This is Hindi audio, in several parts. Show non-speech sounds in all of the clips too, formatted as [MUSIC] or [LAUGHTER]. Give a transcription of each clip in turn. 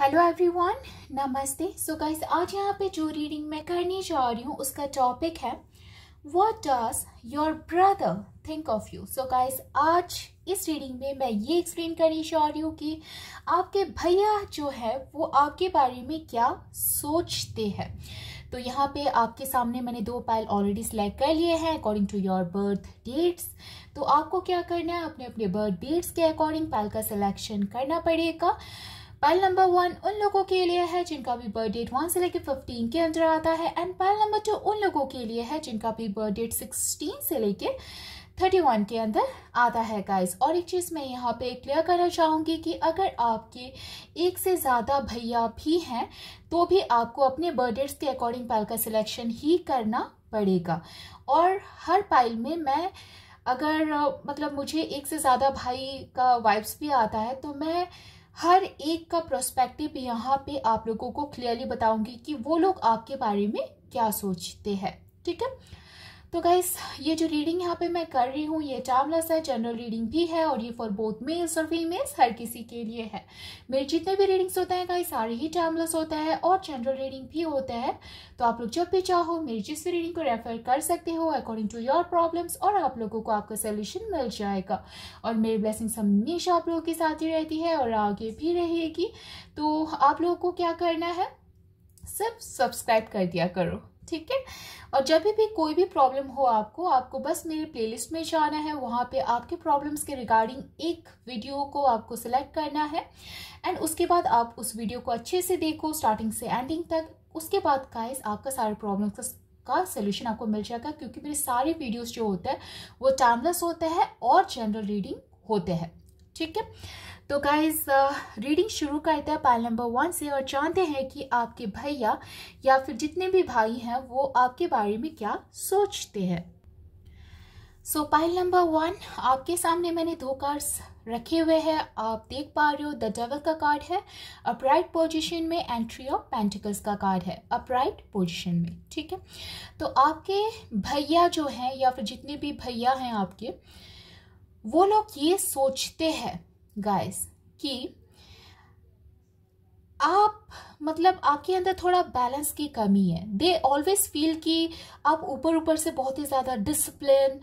हेलो एवरीवन नमस्ते सो गाइस आज यहाँ पे जो रीडिंग मैं करने जा रही हूँ उसका टॉपिक है what does your brother think of you so guys आज इस रीडिंग में मैं ये एक्सप्लेन करने जा रही हूँ कि आपके भैया जो है वो आपके बारे में क्या सोचते हैं तो यहाँ पे आपके सामने मैंने दो पाइल ऑलरेडी सिलेक्ट कर लिए हैं according to your birth dates तो आपको क्या करना है अपने अपने बर्थ डेट्स के अकॉर्डिंग पाइल का सिलेक्शन करना पड़ेगा पाइल नंबर वन उन लोगों के लिए है जिनका भी बर्थ डेट वन से लेकर फिफ्टीन के अंदर आता है एंड पाइल नंबर टू उन लोगों के लिए है जिनका भी बर्थ डेट सिक्सटीन से लेकर थर्टी वन के अंदर आता है गाइस और एक चीज़ मैं यहाँ पे क्लियर करना चाहूँगी कि अगर आपके एक से ज़्यादा भैया भी हैं तो भी आपको अपने डेट्स के अकॉर्डिंग पाइल का सिलेक्शन ही करना पड़ेगा और हर पाइल में मैं अगर मतलब मुझे एक से ज़्यादा भाई का वाइब्स भी आता है तो मैं हर एक का प्रोस्पेक्टिव यहाँ पे आप लोगों को क्लियरली बताऊंगी कि वो लोग आपके बारे में क्या सोचते हैं ठीक है तो गाइस ये जो रीडिंग यहाँ पे मैं कर रही हूँ ये टामलेस है जनरल रीडिंग भी है और ये फॉर बोथ मेल्स और फीमेल्स हर किसी के लिए है मेरे जितने भी रीडिंग्स होते हैं गाइस सारे ही टामलेस होता है और जनरल रीडिंग भी होता है तो आप लोग जब भी चाहो मेरी जिस रीडिंग को रेफर कर सकते हो अकॉर्डिंग टू योर प्रॉब्लम्स और आप लोगों को आपका सोल्यूशन मिल जाएगा और मेरी ब्लेसिंग्स हमेशा आप लोगों के साथ ही रहती है और आगे भी रहेगी तो आप लोगों को क्या करना है सिर्फ सब्सक्राइब कर दिया करो ठीक है और जब भी कोई भी प्रॉब्लम हो आपको आपको बस मेरे प्लेलिस्ट में जाना है वहाँ पे आपके प्रॉब्लम्स के रिगार्डिंग एक वीडियो को आपको सिलेक्ट करना है एंड उसके बाद आप उस वीडियो को अच्छे से देखो स्टार्टिंग से एंडिंग तक उसके बाद गाइस आपका सारे प्रॉब्लम्स का सोल्यूशन आपको मिल जाएगा क्योंकि मेरे सारे वीडियोज़ जो होते हैं वो टाइमलेस होते हैं और जनरल रीडिंग होते हैं ठीक है तो गाइज रीडिंग uh, शुरू करते हैं पाल नंबर वन से और जानते हैं कि आपके भैया या फिर जितने भी भाई हैं वो आपके बारे में क्या सोचते हैं सो पाइल नंबर वन आपके सामने मैंने दो कार्ड्स रखे हुए हैं आप देख पा रहे हो द डेवल का कार्ड है अपराइट पोजीशन में एंट्री ऑफ पेंटिकल्स का कार्ड है अपराइट पोजीशन में ठीक है तो आपके भैया जो हैं या फिर जितने भी भैया हैं आपके वो लोग ये सोचते हैं गाइस कि आप मतलब आपके अंदर थोड़ा बैलेंस की कमी है दे ऑलवेज फील कि आप ऊपर ऊपर से बहुत ही ज़्यादा डिसिप्लिन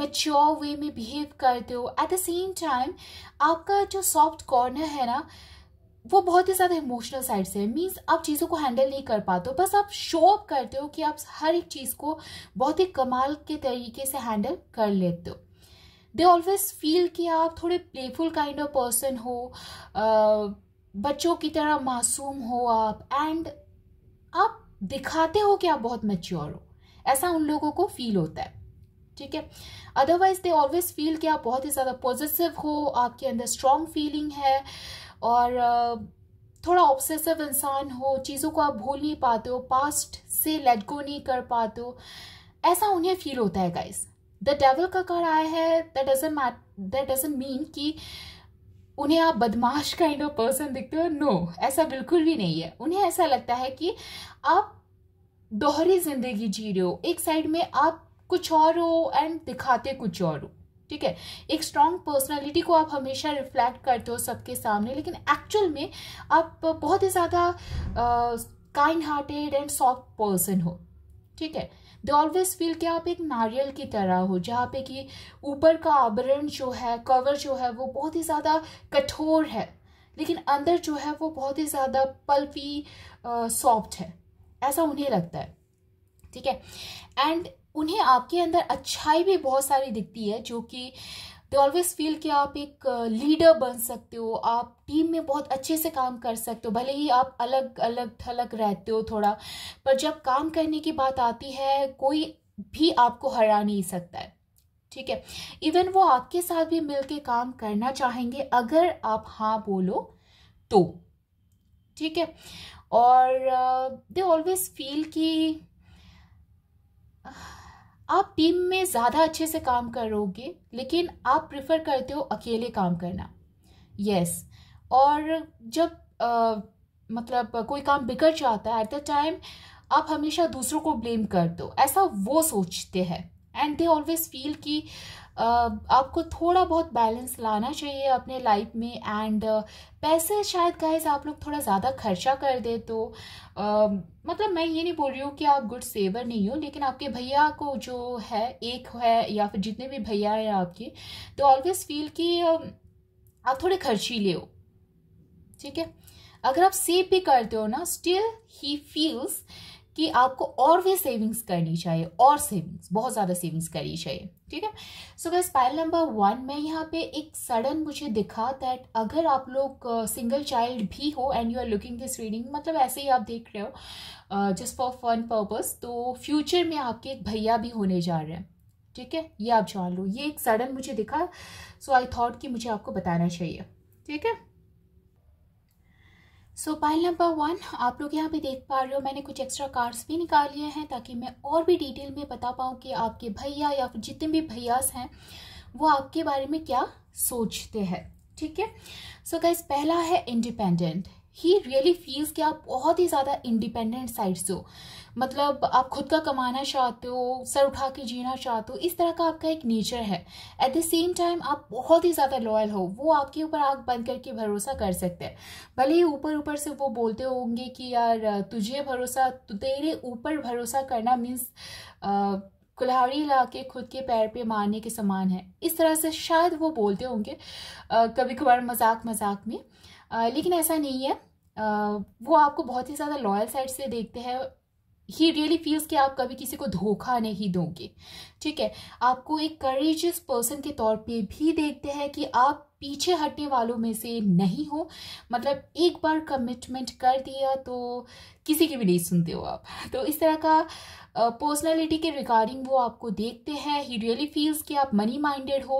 मेच्योर वे में बिहेव करते हो एट द सेम टाइम आपका जो सॉफ्ट कॉर्नर है ना वो बहुत ही ज़्यादा इमोशनल साइड से है मीन्स आप चीज़ों को हैंडल नहीं कर पाते हो बस आप शो अप करते हो कि आप हर एक चीज़ को बहुत ही कमाल के तरीके से हैंडल कर लेते हो दे ऑलवेज फील कि आप थोड़े प्लेफुल काइंड ऑफ पर्सन हो बच्चों की तरह मासूम हो आप एंड आप दिखाते हो कि आप बहुत मेच्योर हो ऐसा उन लोगों को फील होता है ठीक है अदरवाइज दे ऑलवेज फील कि आप बहुत ही ज़्यादा पॉजिटिव हो आपके अंदर स्ट्रांग फीलिंग है और थोड़ा ऑब्सेसिव इंसान हो चीज़ों को आप भूल नहीं पाते हो पास्ट से लेट गो नहीं कर पाते हो ऐसा उन्हें फील होता है गाइस द डेवल का कार्ड आया है that mat that doesn't mean कि उन्हें आप बदमाश काइंड ऑफ पर्सन दिखते हो नो ऐसा बिल्कुल भी नहीं है उन्हें ऐसा लगता है कि आप दोहरी जिंदगी जी रहे हो एक साइड में आप कुछ और हो एंड दिखाते कुछ और हो ठीक है एक स्ट्रांग पर्सनालिटी को आप हमेशा रिफ्लेक्ट करते हो सबके सामने लेकिन एक्चुअल में आप बहुत ही ज़्यादा kind hearted and soft person हो ठीक है दे ऑलवेज फील कि आप एक नारियल की तरह हो जहाँ पे कि ऊपर का आवरण जो है कवर जो है वो बहुत ही ज़्यादा कठोर है लेकिन अंदर जो है वो बहुत ही ज़्यादा पल्पी सॉफ्ट है ऐसा उन्हें लगता है ठीक है एंड उन्हें आपके अंदर अच्छाई भी बहुत सारी दिखती है जो कि दे ऑलवेज फील कि आप एक लीडर बन सकते हो आप टीम में बहुत अच्छे से काम कर सकते हो भले ही आप अलग अलग थलग रहते हो थोड़ा पर जब काम करने की बात आती है कोई भी आपको हरा नहीं सकता है ठीक है इवन वो आपके साथ भी मिलके काम करना चाहेंगे अगर आप हाँ बोलो तो ठीक है और दे ऑलवेज फील कि आप टीम में ज़्यादा अच्छे से काम करोगे लेकिन आप प्रिफर करते हो अकेले काम करना यस yes. और जब आ, मतलब कोई काम बिगड़ जाता है एट द टाइम आप हमेशा दूसरों को ब्लेम कर दो ऐसा वो सोचते हैं एंड दे ऑलवेज फील कि आपको थोड़ा बहुत बैलेंस लाना चाहिए अपने लाइफ में एंड पैसे शायद गाइज आप लोग थोड़ा ज़्यादा खर्चा कर दे तो मतलब मैं ये नहीं बोल रही हूँ कि आप गुड सेवर नहीं हो लेकिन आपके भैया को जो है एक है या फिर जितने भी भैया हैं आपके तो ऑलवेज फील कि आप थोड़े ले हो ठीक है अगर आप सेव भी करते हो ना स्टिल ही फील्स कि आपको और भी सेविंग्स करनी चाहिए और सेविंग्स बहुत ज़्यादा सेविंग्स करनी चाहिए ठीक है so guys pile number one में यहाँ पे एक सडन मुझे दिखा दैट अगर आप लोग सिंगल uh, चाइल्ड भी हो and you are looking this reading मतलब ऐसे ही आप देख रहे हो जस्ट फॉर फन पर्पस तो फ्यूचर में आपके एक भैया भी होने जा रहे हैं ठीक है ये आप जान लो ये एक सडन मुझे दिखा सो आई थाट कि मुझे आपको बताना चाहिए ठीक है so so, pile number one आप लोग यहाँ पे देख पा रहे हो मैंने कुछ एक्स्ट्रा कार्ड्स भी निकाल लिए हैं ताकि मैं और भी डिटेल में बता पाऊँ कि आपके भैया या फिर जितने भी भैयास हैं वो आपके बारे में क्या सोचते हैं ठीक है सो so, गाइज पहला है इंडिपेंडेंट ही रियली फील्स कि आप बहुत ही ज़्यादा इंडिपेंडेंट साइड से हो मतलब आप खुद का कमाना चाहते हो सर उठा के जीना चाहते हो इस तरह का आपका एक नेचर है एट द सेम टाइम आप बहुत ही ज़्यादा लॉयल हो वो आपके ऊपर आँख बंद करके भरोसा कर सकते हैं भले ही ऊपर ऊपर से वो बोलते होंगे कि यार तुझे भरोसा तेरे ऊपर भरोसा करना मीन्स कुल्हाड़ी ला के खुद के पैर पे मारने के समान है इस तरह से शायद वो बोलते होंगे कभी कभार मजाक मजाक में आ, लेकिन ऐसा नहीं है आ, वो आपको बहुत ही ज़्यादा लॉयल साइड से देखते हैं ही रियली फील्स कि आप कभी किसी को धोखा नहीं दोगे ठीक है आपको एक करेजियस पर्सन के तौर पे भी देखते हैं कि आप पीछे हटने वालों में से नहीं हो मतलब एक बार कमिटमेंट कर दिया तो किसी की भी नहीं सुनते हो आप तो इस तरह का पर्सनालिटी के रिगार्डिंग वो आपको देखते हैं ही रियली फील्स कि आप मनी माइंडेड हो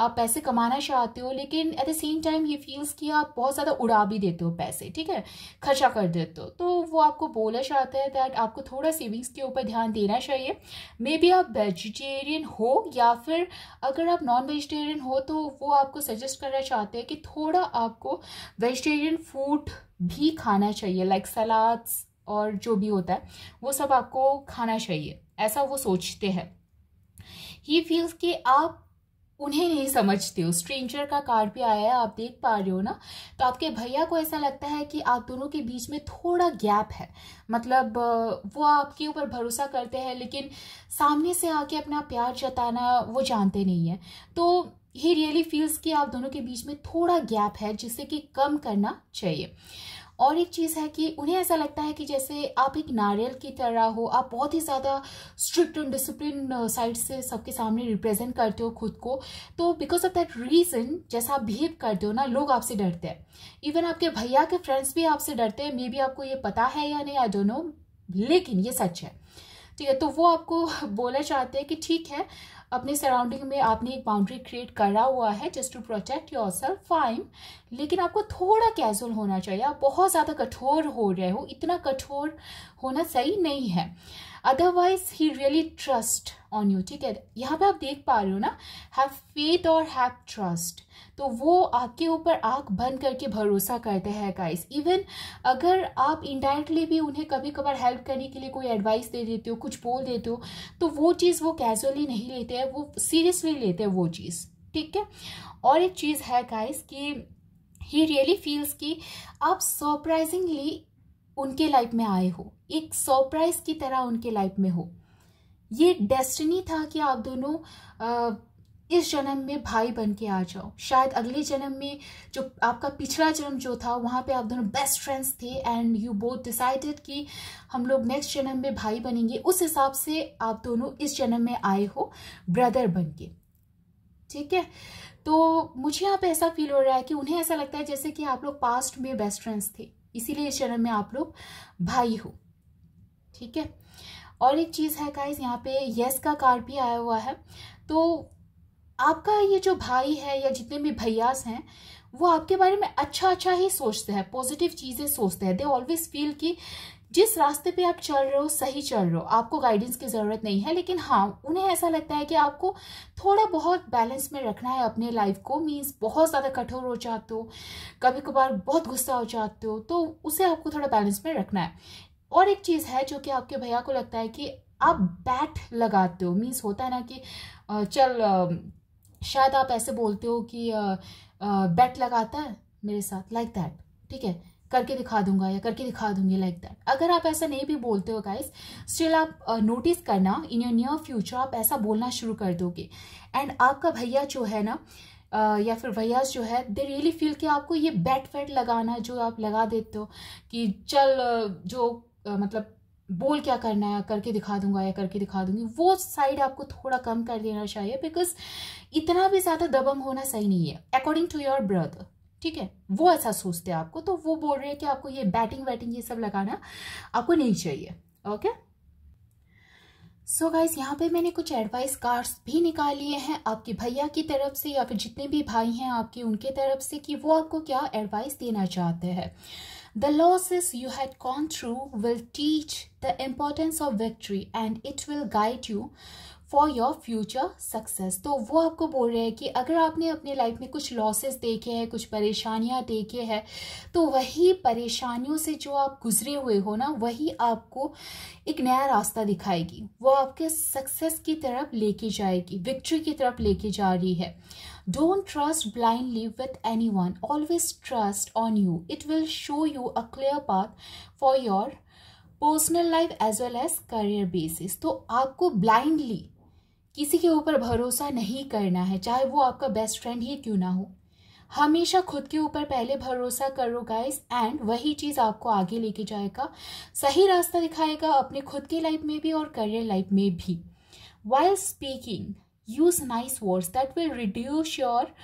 आप पैसे कमाना चाहते हो लेकिन एट द सेम टाइम ही फील्स कि आप बहुत ज़्यादा उड़ा भी देते हो पैसे ठीक है खर्चा कर देते हो तो वो आपको बोलना चाहते हैं दैट आपको थोड़ा सेविंग्स के ऊपर ध्यान देना चाहिए मे बी आप वेजिटेरियन हो या फिर अगर आप नॉन वेजिटेरियन हो तो वो आपको सजेस्ट करना चाहते हैं कि थोड़ा आपको वेजिटेरियन फूड भी खाना चाहिए लाइक सलाद्स और जो भी होता है वो सब आपको खाना चाहिए ऐसा वो सोचते हैं ही फील्स कि आप उन्हें नहीं समझते हो स्ट्रेंजर का कार्ड भी आया है आप देख पा रहे हो ना तो आपके भैया को ऐसा लगता है कि आप दोनों के बीच में थोड़ा गैप है मतलब वो आपके ऊपर भरोसा करते हैं लेकिन सामने से आके अपना प्यार जताना वो जानते नहीं है तो ही रियली फील्स कि आप दोनों के बीच में थोड़ा गैप है जिसे कि कम करना चाहिए और एक चीज़ है कि उन्हें ऐसा लगता है कि जैसे आप एक नारियल की तरह हो आप बहुत ही ज़्यादा स्ट्रिक्ट एंड डिसिप्लिन साइड से सबके सामने रिप्रेजेंट करते हो खुद को तो बिकॉज ऑफ दैट रीज़न जैसा आप बिहेव करते हो ना लोग आपसे डरते हैं इवन आपके भैया के फ्रेंड्स भी आपसे डरते हैं मे बी आपको ये पता है या नहीं आई डोंट नो लेकिन ये सच है ठीक है तो वो आपको [LAUGHS] बोलना चाहते हैं कि ठीक है अपने सराउंडिंग में आपने एक बाउंड्री क्रिएट करा हुआ है just to protect your yourself लेकिन आपको थोड़ा कैजुअल होना चाहिए आप बहुत ज़्यादा कठोर हो रहे हो इतना कठोर होना सही नहीं है otherwise he really trust on you ठीक है यहाँ पे आप देख पा रहे हो ना हैव फेथ और हैव ट्रस्ट तो वो आपके ऊपर आँख बंद करके भरोसा करते हैं गाइस इवन अगर आप इनडायरेक्टली भी उन्हें कभी कभार हेल्प करने के लिए कोई एडवाइस दे देते हो कुछ बोल देते हो तो वो चीज़ वो कैजुअली नहीं लेते हैं वो सीरियसली लेते हैं वो चीज़ ठीक है और एक चीज़ है गाइस कि ही रियली फील्स कि आप सरप्राइजिंगली उनके लाइफ में आए हो एक सरप्राइज की तरह उनके लाइफ में हो ये डेस्टिनी था कि आप दोनों इस जन्म में भाई बन के आ जाओ शायद अगले जन्म में जो आपका पिछला जन्म जो था वहाँ पे आप दोनों बेस्ट फ्रेंड्स थे एंड यू बोथ डिसाइडेड कि हम लोग नेक्स्ट जन्म में भाई बनेंगे उस हिसाब से आप दोनों इस जन्म में आए हो ब्रदर बन के ठीक है तो मुझे यहाँ पे ऐसा फील हो रहा है कि उन्हें ऐसा लगता है जैसे कि आप लोग पास्ट में बेस्ट फ्रेंड्स थे इसीलिए इस में आप लोग भाई हो ठीक है और एक चीज़ है काइज यहाँ पे यस का कार्ड भी आया हुआ है तो आपका ये जो भाई है या जितने भी भैयास हैं वो आपके बारे में अच्छा अच्छा ही सोचते हैं पॉजिटिव चीज़ें सोचते हैं दे ऑलवेज फील कि जिस रास्ते पे आप चल रहे हो सही चल रहे हो आपको गाइडेंस की ज़रूरत नहीं है लेकिन हाँ उन्हें ऐसा लगता है कि आपको थोड़ा बहुत बैलेंस में रखना है अपने लाइफ को मीन्स बहुत ज़्यादा कठोर हो जाते हो कभी कभार बहुत गुस्सा हो जाते हो तो उसे आपको थोड़ा बैलेंस में रखना है और एक चीज़ है जो कि आपके भैया को लगता है कि आप बैट लगाते हो मीन्स होता है ना कि चल शायद आप ऐसे बोलते हो कि बैट लगाता है मेरे साथ लाइक like दैट ठीक है करके दिखा दूंगा या करके दिखा दूंगी लाइक दैट अगर आप ऐसा नहीं भी बोलते हो गाइस स्टिल आप नोटिस uh, करना इन योर नियर फ्यूचर आप ऐसा बोलना शुरू कर दोगे एंड आपका भैया जो है ना Uh, या फिर भैया जो है दे रियली फील कि आपको ये बैट फैट लगाना जो आप लगा देते हो कि चल जो uh, मतलब बोल क्या करना है करके दिखा दूंगा या करके दिखा दूंगी वो साइड आपको थोड़ा कम कर देना चाहिए बिकॉज इतना भी ज़्यादा दबंग होना सही नहीं है अकॉर्डिंग टू योर ब्रदर ठीक है वो ऐसा सोचते हैं आपको तो वो बोल रहे हैं कि आपको ये बैटिंग वैटिंग ये सब लगाना आपको नहीं चाहिए ओके सो गाइज यहाँ पे मैंने कुछ एडवाइस कार्ड्स भी निकाल लिए हैं आपके भैया की तरफ से या फिर जितने भी भाई हैं आपके उनके तरफ से कि वो आपको क्या एडवाइस देना चाहते हैं the losses you had gone through will teach the importance of victory and it will guide you for your future success तो वो आपको बोल रहे हैं कि अगर आपने अपने लाइफ में कुछ लॉसेस देखे हैं कुछ परेशानियां देखे हैं तो वही परेशानियों से जो आप गुजरे हुए हो ना वही आपको एक नया रास्ता दिखाएगी वो आपके सक्सेस की तरफ लेके जाएगी विक्ट्री की तरफ लेके जा रही है don't trust blindly with anyone always trust on you it will show you a clear path for your personal life as well as career basis तो आपको ब्लाइंडली किसी के ऊपर भरोसा नहीं करना है चाहे वो आपका बेस्ट फ्रेंड ही क्यों ना हो हमेशा खुद के ऊपर पहले भरोसा करो गाइस एंड वही चीज़ आपको आगे लेके जाएगा सही रास्ता दिखाएगा अपने खुद की लाइफ में भी और करियर लाइफ में भी while speaking use nice words that will reduce your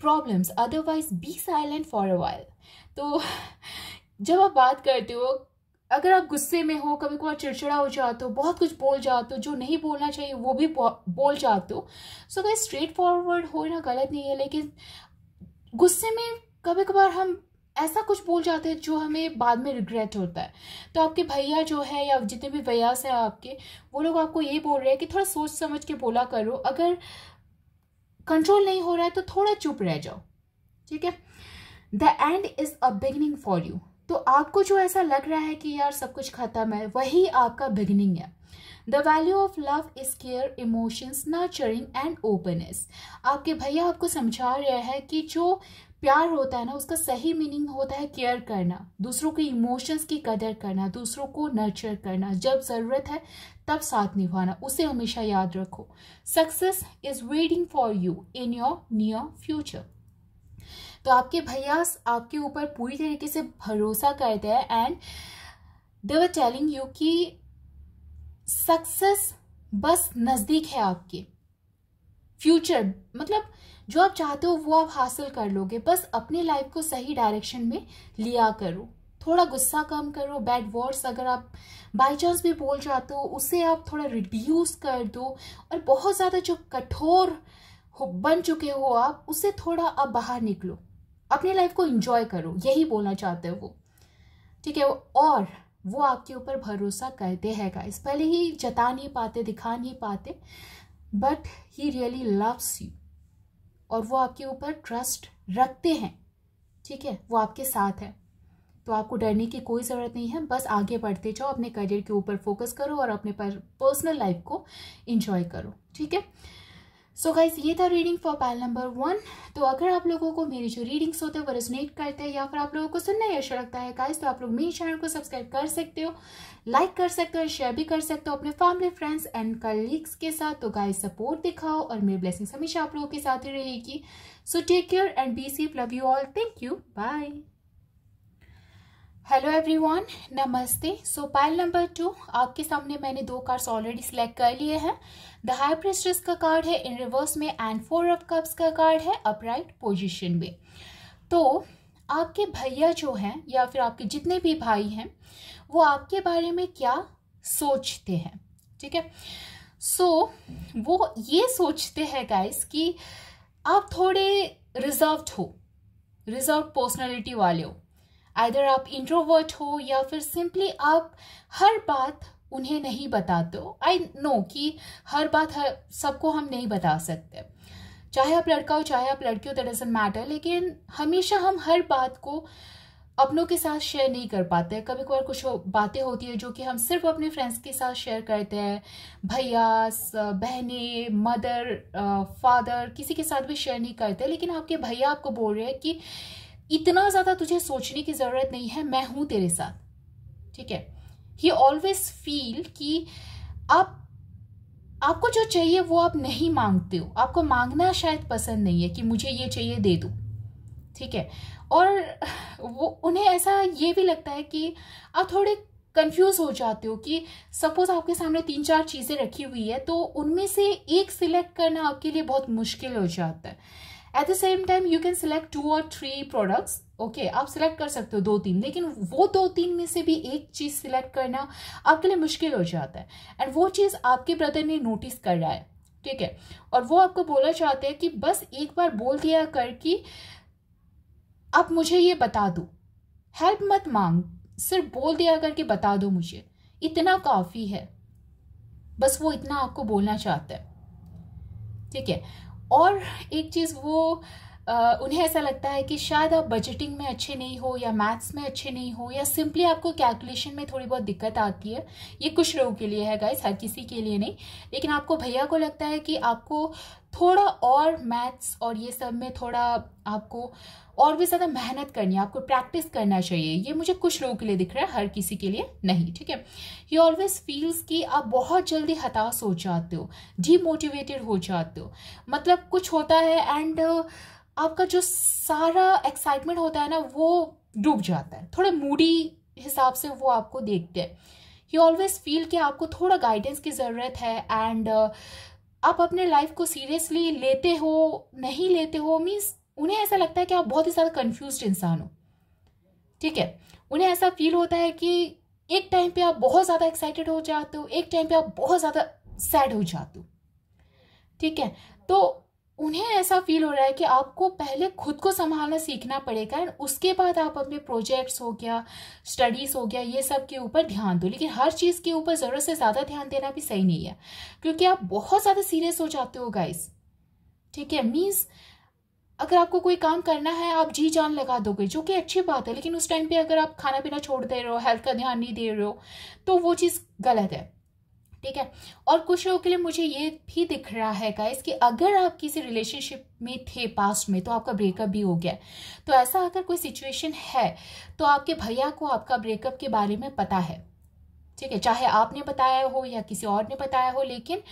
problems otherwise be silent for a while तो [LAUGHS] जब आप बात करते हो अगर आप गुस्से में हो कभी कभार चिड़चिड़ा हो जाते हो बहुत कुछ बोल जाते हो जो नहीं बोलना चाहिए वो भी बोल जाते हो सो so, स्ट्रेट फॉरवर्ड हो ना गलत नहीं है लेकिन गुस्से में कभी कभार हम ऐसा कुछ बोल जाते हैं जो हमें बाद में रिग्रेट होता है तो आपके भैया जो है या जितने भी भैयास हैं आपके वो लोग आपको ये बोल रहे हैं कि थोड़ा सोच समझ के बोला करो अगर कंट्रोल नहीं हो रहा है तो थोड़ा चुप रह जाओ ठीक है the end is a beginning for you तो आपको जो ऐसा लग रहा है कि यार सब कुछ ख़त्म है वही आपका बिगनिंग है the value of love is care emotions nurturing and openness आपके भैया आपको समझा रहे हैं कि जो प्यार होता है ना उसका सही मीनिंग होता है केयर करना दूसरों के इमोशंस की कदर करना दूसरों को नर्चर करना जब ज़रूरत है तब साथ निभाना उसे हमेशा याद रखो success is waiting for you in your near future तो आपके भैया आपके ऊपर पूरी तरीके से भरोसा करते हैं and they were telling you कि सक्सेस बस नज़दीक है आपके फ्यूचर मतलब जो आप चाहते हो वो आप हासिल कर लोगे बस अपनी लाइफ को सही डायरेक्शन में लिया करो थोड़ा गुस्सा कम करो बैड वर्ड्स अगर आप बाय चांस भी बोल जाते हो उसे आप थोड़ा रिड्यूस कर दो और बहुत ज़्यादा जो कठोर हो बन चुके हो आप उसे थोड़ा आप बाहर निकलो अपनी लाइफ को इंजॉय करो यही बोलना चाहते हैं वो ठीक है और वो आपके ऊपर भरोसा करते हैं गाइस पहले ही जता नहीं पाते दिखा नहीं पाते but he really loves you और वो आपके ऊपर ट्रस्ट रखते हैं ठीक है वो आपके साथ है तो आपको डरने की कोई ज़रूरत नहीं है बस आगे बढ़ते जाओ अपने करियर के ऊपर फोकस करो और अपने पर पर्सनल लाइफ को इंजॉय करो ठीक है सो so गाइज ये था reading for pile number one तो अगर आप लोगों को मेरी जो रीडिंग्स होते हैं वो रेजोनेट करते हैं या फिर आप लोगों को सुनना ही अच्छा लगता है गाइज तो आप लोग मेरे चैनल को सब्सक्राइब कर सकते हो लाइक कर सकते हो और शेयर भी कर सकते हो अपने फैमिली फ्रेंड्स एंड कलीग्स के साथ तो गाइज सपोर्ट दिखाओ और मेरी ब्लेसिंग्स हमेशा आप लोगों के साथ ही रहेगी so take care and be safe love you all thank you bye hello everyone नमस्ते सो पाइल नंबर टू आपके सामने मैंने दो कार्ड्स ऑलरेडी सिलेक्ट कर लिए हैं द हाई प्रेस्ट्रेस का कार्ड है इन रिवर्स में एंड फोर ऑफ कप्स का कार्ड है अपराइट पोजीशन में तो आपके भैया जो हैं या फिर आपके जितने भी भाई हैं वो आपके बारे में क्या सोचते हैं ठीक है सो so, वो ये सोचते हैं गाइस कि आप थोड़े रिजर्व हो रिजर्व पर्सनैलिटी वाले हो आइर आप इंट्रोवर्ट हो या फिर सिंपली आप हर बात उन्हें नहीं बताते हो आई नो कि हर बात हर सबको हम नहीं बता सकते चाहे आप लड़का हो चाहे आप लड़की हो दैट डजेंट मैटर लेकिन हमेशा हम हर बात को अपनों के साथ शेयर नहीं कर पाते कभी कभार कुछ बातें होती है जो कि हम सिर्फ अपने फ्रेंड्स के साथ शेयर करते हैं भैया बहनें मदर फादर किसी के साथ भी शेयर नहीं करते लेकिन आपके भैया आपको बोल रहे हैं कि इतना ज्यादा तुझे सोचने की जरूरत नहीं है मैं हूं तेरे साथ ठीक है ही ऑलवेज फील कि आप आपको जो चाहिए वो आप नहीं मांगते हो आपको मांगना शायद पसंद नहीं है कि मुझे ये चाहिए दे दो ठीक है और वो उन्हें ऐसा ये भी लगता है कि आप थोड़े कंफ्यूज हो जाते हो कि सपोज आपके सामने तीन चार चीज़ें रखी हुई है तो उनमें से एक सिलेक्ट करना आपके लिए बहुत मुश्किल हो जाता है at the same time you can select two और थ्री प्रोडक्ट्स ओके आप सिलेक्ट कर सकते हो दो तीन लेकिन वो दो तीन में से भी एक चीज़ सिलेक्ट करना आपके लिए मुश्किल हो जाता है एंड वो चीज़ आपके ब्रदर ने नोटिस कर रहा है ठीक है और वो आपको बोलना चाहते हैं कि बस एक बार बोल दिया कर कि आप मुझे ये बता दो हेल्प मत मांग सिर्फ बोल दिया करके बता दो मुझे इतना काफ़ी है बस वो इतना आपको बोलना चाहता है ठीक है और एक चीज़ वो Uh, उन्हें ऐसा लगता है कि शायद आप बजटिंग में अच्छे नहीं हो या मैथ्स में अच्छे नहीं हो या सिंपली आपको कैलकुलेशन में थोड़ी बहुत दिक्कत आती है ये कुछ लोगों के लिए है गाइस हर किसी के लिए नहीं लेकिन आपको भैया को लगता है कि आपको थोड़ा और मैथ्स और ये सब में थोड़ा आपको और भी ज़्यादा मेहनत करनी है आपको प्रैक्टिस करना चाहिए ये मुझे कुछ लोगों के लिए दिख रहा है हर किसी के लिए नहीं ठीक है यू ऑलवेज फील्स कि आप बहुत जल्दी हताश हो जाते हो डीमोटिवेटेड हो जाते हो मतलब कुछ होता है एंड आपका जो सारा एक्साइटमेंट होता है ना वो डूब जाता है थोड़े मूडी हिसाब से वो आपको देखते हैं यू ऑलवेज फील कि आपको थोड़ा गाइडेंस की ज़रूरत है एंड uh, आप अपने लाइफ को सीरियसली लेते हो नहीं लेते हो मीन्स उन्हें ऐसा लगता है कि आप बहुत ही ज़्यादा कन्फ्यूज इंसान हो ठीक है उन्हें ऐसा फील होता है कि एक टाइम पे आप बहुत ज़्यादा एक्साइटेड हो जाते हो एक टाइम पे आप बहुत ज़्यादा सैड हो जाते हो ठीक है तो उन्हें ऐसा फील हो रहा है कि आपको पहले खुद को संभालना सीखना पड़ेगा एंड उसके बाद आप अपने प्रोजेक्ट्स हो गया स्टडीज़ हो गया ये सब के ऊपर ध्यान दो लेकिन हर चीज़ के ऊपर ज़रूरत से ज़्यादा ध्यान देना भी सही नहीं है क्योंकि आप बहुत ज़्यादा सीरियस हो जाते हो गाइस ठीक है मीन्स अगर आपको कोई काम करना है आप जी जान लगा दोगे जो कि अच्छी बात है लेकिन उस टाइम पे अगर आप खाना पीना छोड़ दे रहे हो हेल्थ का ध्यान नहीं दे रहे हो तो वो चीज़ गलत है ठीक है और कुछ लोगों के लिए मुझे ये भी दिख रहा है गाइस कि अगर आप किसी रिलेशनशिप में थे पास्ट में तो आपका ब्रेकअप भी हो गया तो ऐसा अगर कोई सिचुएशन है तो आपके भैया को आपका ब्रेकअप के बारे में पता है ठीक है चाहे आपने बताया हो या किसी और ने बताया हो लेकिन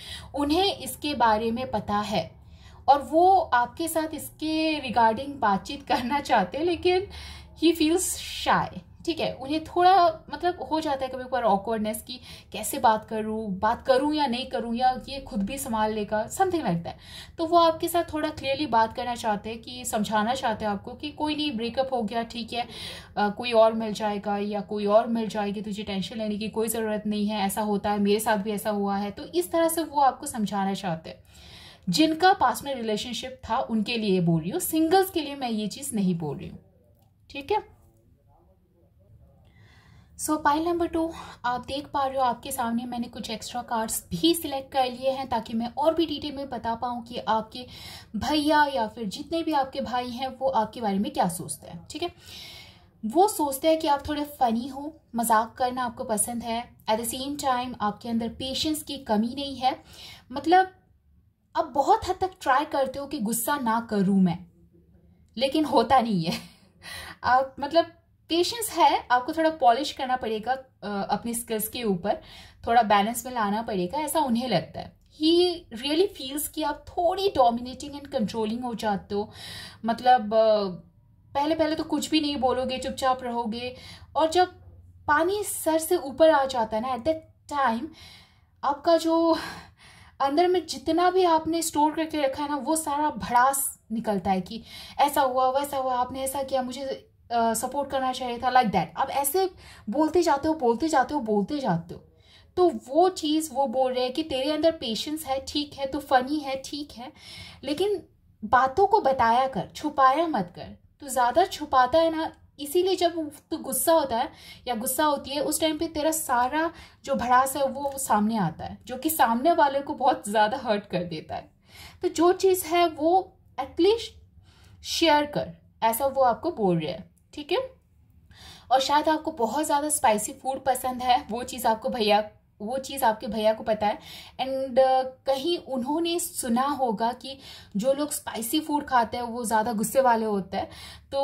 उन्हें इसके बारे में पता है और वो आपके साथ इसके रिगार्डिंग बातचीत करना चाहते हैं लेकिन ही फील्स शाय ठीक है उन्हें थोड़ा मतलब हो जाता है कभी कभार ऑकवर्डनेस की कैसे बात करूँ बात करूँ या नहीं करूँ या ये खुद भी संभाल लेगा समथिंग लाइक दैट तो वो आपके साथ थोड़ा क्लियरली बात करना चाहते हैं कि समझाना चाहते हैं आपको कि कोई नहीं ब्रेकअप हो गया ठीक है आ, कोई और मिल जाएगा या कोई और मिल जाएगी तुझे टेंशन लेने की कोई ज़रूरत नहीं है ऐसा होता है मेरे साथ भी ऐसा हुआ है तो इस तरह से वो आपको समझाना चाहते हैं जिनका पास में रिलेशनशिप था उनके लिए बोल रही हूँ सिंगल्स के लिए मैं ये चीज़ नहीं बोल रही हूँ ठीक है so so, pile number two आप देख पा रहे हो आपके सामने मैंने कुछ एक्स्ट्रा कार्ड्स भी सिलेक्ट कर लिए हैं ताकि मैं और भी डिटेल में बता पाऊँ कि आपके भैया या फिर जितने भी आपके भाई हैं वो आपके बारे में क्या सोचते हैं ठीक है वो सोचते हैं कि आप थोड़े फ़नी हो मजाक करना आपको पसंद है एट द सेम टाइम आपके अंदर पेशेंस की कमी नहीं है मतलब आप बहुत हद तक ट्राई करते हो कि गुस्सा ना करूँ मैं लेकिन होता नहीं है [LAUGHS] आप मतलब पेशेंस है आपको थोड़ा पॉलिश करना पड़ेगा अपनी स्किल्स के ऊपर थोड़ा बैलेंस में लाना पड़ेगा ऐसा उन्हें लगता है ही रियली फील्स कि आप थोड़ी डोमिनेटिंग एंड कंट्रोलिंग हो जाते हो मतलब पहले पहले तो कुछ भी नहीं बोलोगे चुपचाप रहोगे और जब पानी सर से ऊपर आ जाता है ना एट दैट टाइम आपका जो अंदर में जितना भी आपने स्टोर करके रखा है ना वो सारा भड़ास निकलता है कि ऐसा हुआ वैसा हुआ आपने ऐसा किया मुझे सपोर्ट करना चाहिए था लाइक like दैट अब ऐसे बोलते जाते हो बोलते जाते हो बोलते जाते हो तो वो चीज़ वो बोल रहे हैं कि तेरे अंदर पेशेंस है ठीक है तो फनी है ठीक है लेकिन बातों को बताया कर छुपाया मत कर तो ज़्यादा छुपाता है ना इसीलिए जब तो गुस्सा होता है या गुस्सा होती है उस टाइम पे तेरा सारा जो भड़ास है वो सामने आता है जो कि सामने वाले को बहुत ज़्यादा हर्ट कर देता है तो जो चीज़ है वो एटलीस्ट शेयर कर ऐसा वो आपको बोल रहे हैं ठीक है और शायद आपको बहुत ज़्यादा स्पाइसी फूड पसंद है वो चीज़ आपको भैया वो चीज़ आपके भैया को पता है एंड uh, कहीं उन्होंने सुना होगा कि जो लोग स्पाइसी फूड खाते हैं वो ज़्यादा गुस्से वाले होते हैं तो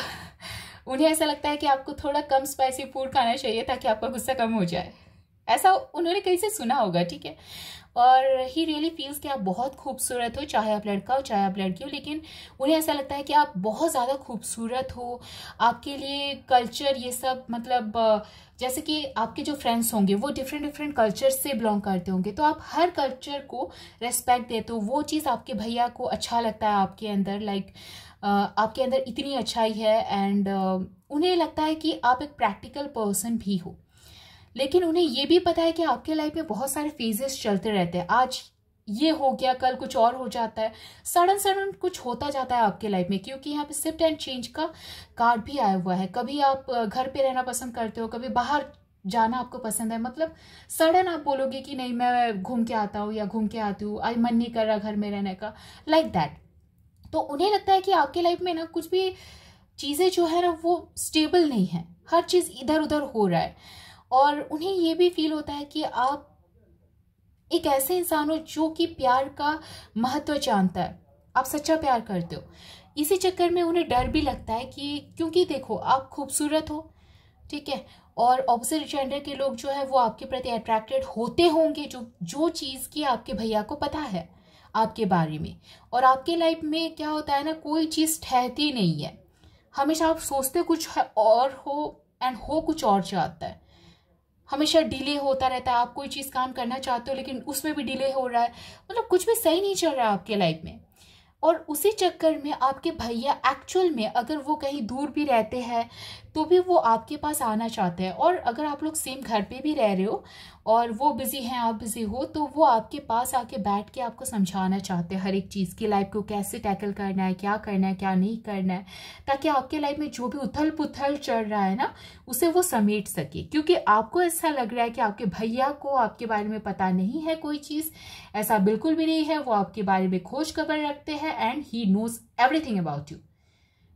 [LAUGHS] उन्हें ऐसा लगता है कि आपको थोड़ा कम स्पाइसी फूड खाना चाहिए ताकि आपका गुस्सा कम हो जाए ऐसा उन्होंने कहीं से सुना होगा ठीक है और ही रियली फील्स कि आप बहुत खूबसूरत हो चाहे आप लड़का हो चाहे आप लड़की हो लेकिन उन्हें ऐसा लगता है कि आप बहुत ज़्यादा खूबसूरत हो आपके लिए कल्चर ये सब मतलब जैसे कि आपके जो फ्रेंड्स होंगे वो डिफरेंट डिफरेंट कल्चर से बिलोंग करते होंगे तो आप हर कल्चर को रेस्पेक्ट देते हो वो चीज़ आपके भैया को अच्छा लगता है आपके अंदर लाइक आपके अंदर इतनी अच्छाई है एंड उन्हें लगता है कि आप एक प्रैक्टिकल पर्सन भी हो लेकिन उन्हें ये भी पता है कि आपके लाइफ में बहुत सारे फेजेस चलते रहते हैं आज ये हो गया कल कुछ और हो जाता है सडन सडन कुछ होता जाता है आपके लाइफ में क्योंकि यहाँ पे सिफ्ट एंड चेंज का कार्ड भी आया हुआ है कभी आप घर पे रहना पसंद करते हो कभी बाहर जाना आपको पसंद है मतलब सडन आप बोलोगे कि नहीं मैं घूम के आता हूँ या घूम के आती हूँ आई मन नहीं कर रहा घर में रहने का लाइक like दैट तो उन्हें लगता है कि आपके लाइफ में ना कुछ भी चीज़ें जो है ना वो स्टेबल नहीं है हर चीज़ इधर उधर हो रहा है और उन्हें ये भी फील होता है कि आप एक ऐसे इंसान हो जो कि प्यार का महत्व जानता है आप सच्चा प्यार करते हो इसी चक्कर में उन्हें डर भी लगता है कि क्योंकि देखो आप खूबसूरत हो ठीक है और ऑपोजिट जेंडर के लोग जो है वो आपके प्रति अट्रैक्टेड होते होंगे जो जो चीज़ की आपके भैया को पता है आपके बारे में और आपके लाइफ में क्या होता है ना कोई चीज़ ठहरती नहीं है हमेशा आप सोचते कुछ और हो एंड हो कुछ और जाता है हमेशा डिले होता रहता है आप कोई चीज़ काम करना चाहते हो लेकिन उसमें भी डिले हो रहा है मतलब कुछ भी सही नहीं चल रहा है आपके लाइफ में और उसी चक्कर में आपके भैया एक्चुअल में अगर वो कहीं दूर भी रहते हैं तो भी वो आपके पास आना चाहते हैं और अगर आप लोग सेम घर पे भी रह रहे हो और वो बिज़ी हैं आप बिज़ी हो तो वो आपके पास आके बैठ के आपको समझाना चाहते हैं हर एक चीज़ की लाइफ को कैसे टैकल करना है क्या करना है क्या नहीं करना है ताकि आपके लाइफ में जो भी उथल पुथल चल रहा है ना उसे वो समेट सके क्योंकि आपको ऐसा लग रहा है कि आपके भैया को आपके बारे में पता नहीं है कोई चीज़ ऐसा बिल्कुल भी नहीं है वो आपके बारे में खोज खबर रखते हैं and he knows everything about you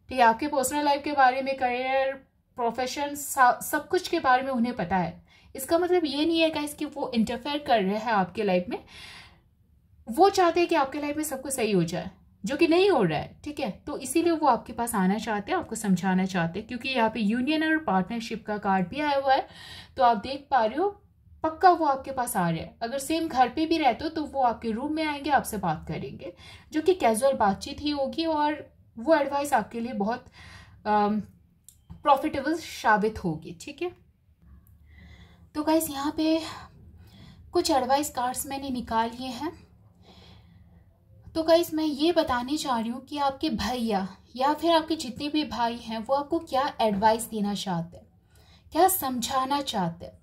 ठीक है आपके पर्सनल लाइफ के बारे में करियर प्रोफेशन सब कुछ के बारे में उन्हें पता है इसका मतलब ये नहीं है गाइस कि वो इंटरफेयर कर रहे हैं आपके लाइफ में वो चाहते हैं कि आपके लाइफ में सब कुछ सही हो जाए जो कि नहीं हो रहा है ठीक है तो इसीलिए वो आपके पास आना चाहते हैं आपको समझाना चाहते हैं क्योंकि यहाँ पे यूनियन और पार्टनरशिप का कार्ड भी आया हुआ है तो आप देख पा रहे हो पक्का वो आपके पास आ रहे हैं अगर सेम घर पे भी रहते हो तो वो आपके रूम में आएंगे आपसे बात करेंगे जो कि कैजुअल बातचीत ही होगी और वो एडवाइस आपके लिए बहुत प्रॉफिटेबल साबित होगी ठीक है तो गाइज यहाँ पे कुछ एडवाइस कार्ड्स मैंने निकाल लिए हैं तो गाइज मैं ये बताने चाह रही हूँ कि आपके भैया या फिर आपके जितने भी भाई हैं वो आपको क्या एडवाइस देना चाहते हैं क्या समझाना चाहते हैं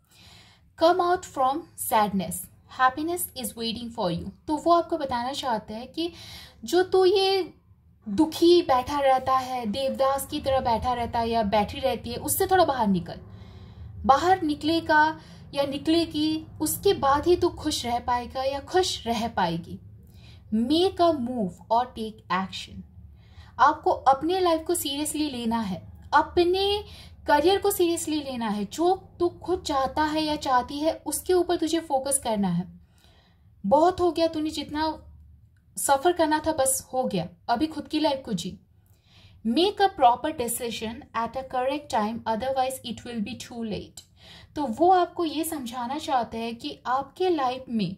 come out from sadness happiness is waiting for you तो वो आपको बताना चाहते हैं कि जो तू तो ये दुखी बैठा रहता है देवदास की तरह बैठा रहता है या बैठी रहती है उससे थोड़ा बाहर निकल बाहर निकलेगा या निकलेगी उसके बाद ही तू खुश रह पाएगा या खुश रह पाएगी मेक अ मूव और टेक एक्शन आपको अपने लाइफ को सीरियसली लेना है अपने करियर को सीरियसली लेना है जो तू खुद चाहता है या चाहती है उसके ऊपर तुझे फोकस करना है बहुत हो गया तूने जितना सफ़र करना था बस हो गया अभी खुद की लाइफ को जी make a proper decision at a correct time otherwise it will be too late तो वो आपको ये समझाना चाहते हैं कि आपके लाइफ में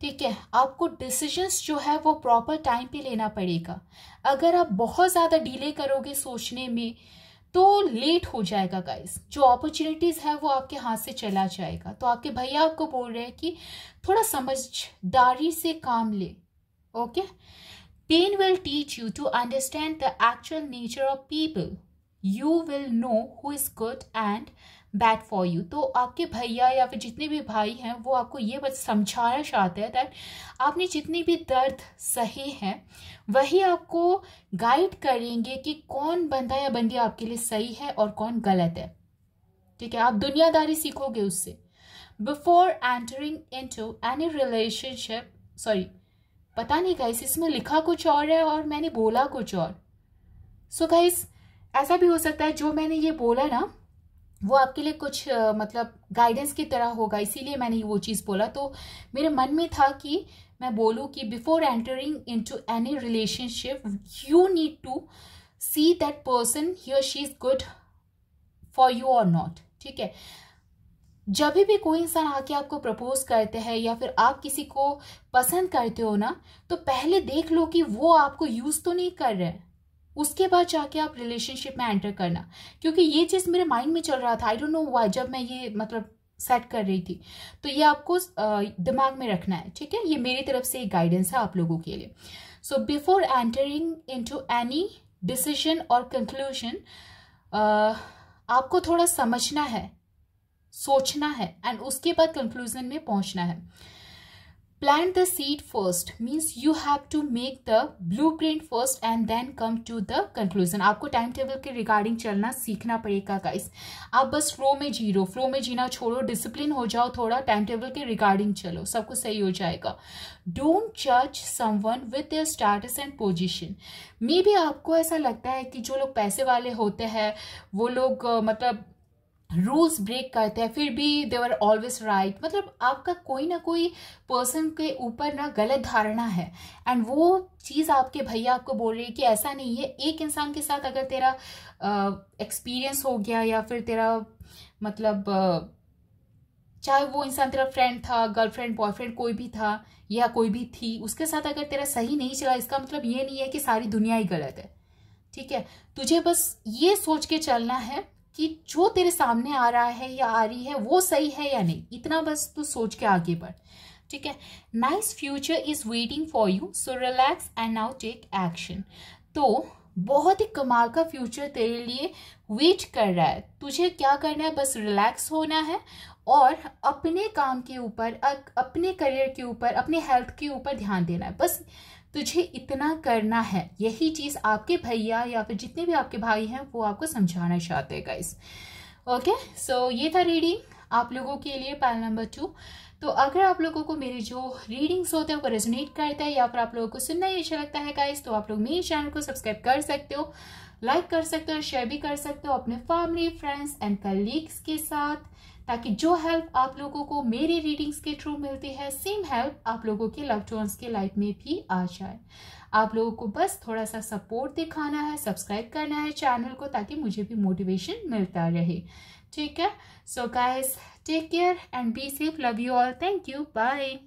ठीक है आपको डिसीजंस जो है वो प्रॉपर टाइम पे लेना पड़ेगा अगर आप बहुत ज़्यादा डिले करोगे सोचने में तो लेट हो जाएगा गाइस जो अपॉर्चुनिटीज़ है वो आपके हाथ से चला जाएगा तो आपके भैया आपको बोल रहे हैं कि थोड़ा समझदारी से काम ले Okay? Pain will teach you to understand the actual nature of people. You will know who is good and bad for you तो आपके भैया या फिर जितने भी भाई हैं वो आपको ये बस समझाना चाहते हैं दैट आपने जितनी भी दर्द सही हैं वही आपको गाइड करेंगे कि कौन बंदा या बंदी आपके लिए सही है और कौन गलत है ठीक है आप दुनियादारी सीखोगे उससे before entering into any relationship sorry पता नहीं गाइस इसमें लिखा कुछ और है और मैंने बोला कुछ और सो so गाइस ऐसा भी हो सकता है जो मैंने ये बोला ना वो आपके लिए कुछ मतलब गाइडेंस की तरह होगा इसीलिए मैंने वो चीज़ बोला तो मेरे मन में था कि मैं बोलूँ कि before entering into any relationship you need to see that person he और she is good for you और नॉट ठीक है जब भी कोई इंसान आके आपको प्रपोज करते हैं या फिर आप किसी को पसंद करते हो ना तो पहले देख लो कि वो आपको यूज़ तो नहीं कर रहे हैं उसके बाद जाके आप रिलेशनशिप में एंटर करना क्योंकि ये चीज़ मेरे माइंड में चल रहा था आई डोंट नो वाई जब मैं ये मतलब सेट कर रही थी तो ये आपको दिमाग में रखना है ठीक है ये मेरी तरफ से एक गाइडेंस है आप लोगों के लिए so before entering to any decision और कंक्लूजन आपको थोड़ा समझना है सोचना है एंड उसके बाद कंक्लूजन में पहुंचना है the seed first means you have to make the blueprint first and then come to the conclusion आपको टाइम टेबल के रिगार्डिंग चलना सीखना पड़ेगा गाइस आप बस फ्लो में जी रो फ्लो में जीना छोड़ो डिसिप्लिन हो जाओ थोड़ा टाइम टेबल के रिगार्डिंग चलो सब कुछ सही हो जाएगा डोंट जज one with their starts and position मे भी आपको ऐसा लगता है कि जो लोग पैसे वाले होते हैं वो लोग मतलब रूल्स ब्रेक करते हैं फिर भी देवर ऑलवेज राइट मतलब आपका कोई ना कोई पर्सन के ऊपर ना गलत धारणा है एंड वो चीज़ आपके भैया आपको बोल रही है कि ऐसा नहीं है एक इंसान के साथ अगर तेरा एक्सपीरियंस हो गया या फिर तेरा मतलब uh, चाहे वो इंसान तेरा फ्रेंड था गर्लफ्रेंड बॉयफ्रेंड कोई भी था या कोई भी थी उसके साथ अगर तेरा सही नहीं चला इसका मतलब ये नहीं है कि सारी दुनिया ही गलत है ठीक है तुझे बस ये सोच के चलना है कि जो तेरे सामने आ रहा है या आ रही है वो सही है या नहीं इतना बस तू सोच के आगे बढ़ ठीक है nice future is waiting for you so relax and now take action तो बहुत ही कमाल का फ्यूचर तेरे लिए वेट कर रहा है तुझे क्या करना है बस रिलैक्स होना है और अपने काम के ऊपर अपने करियर के ऊपर अपने हेल्थ के ऊपर ध्यान देना है बस तुझे इतना करना है यही चीज़ आपके भैया या फिर जितने भी आपके भाई हैं वो आपको समझाना चाहते हैं गाइस ओके सो ये था रीडिंग आप लोगों के लिए पैल नंबर टू तो अगर आप लोगों को मेरे जो रीडिंग्स होते हैं वो रेजोनेट करता है या फिर आप लोगों को सुनना ही अच्छा लगता है गाइस तो आप लोग मेरे चैनल को सब्सक्राइब कर सकते हो लाइक कर सकते हो शेयर भी कर सकते हो अपने फैमिली फ्रेंड्स एंड कलीग्स के साथ ताकि जो हेल्प आप लोगों को मेरी रीडिंग्स के थ्रू मिलती है सेम हेल्प आप लोगों के लव वंस के लाइफ में भी आ जाए आप लोगों को बस थोड़ा सा सपोर्ट दिखाना है सब्सक्राइब करना है चैनल को ताकि मुझे भी मोटिवेशन मिलता रहे ठीक है so guys take care and be safe love you all thank you bye